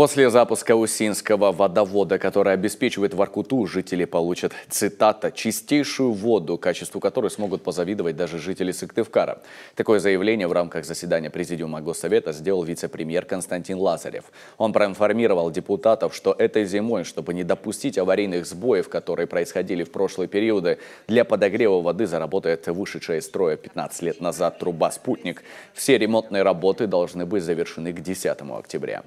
После запуска Усинского водовода, который обеспечивает в жители получат, цитата, «чистейшую воду», качеству которой смогут позавидовать даже жители Сыктывкара. Такое заявление в рамках заседания Президиума Госсовета сделал вице-премьер Константин Лазарев. Он проинформировал депутатов, что этой зимой, чтобы не допустить аварийных сбоев, которые происходили в прошлые периоды, для подогрева воды заработает вышедшая из строя 15 лет назад труба «Спутник». Все ремонтные работы должны быть завершены к 10 октября.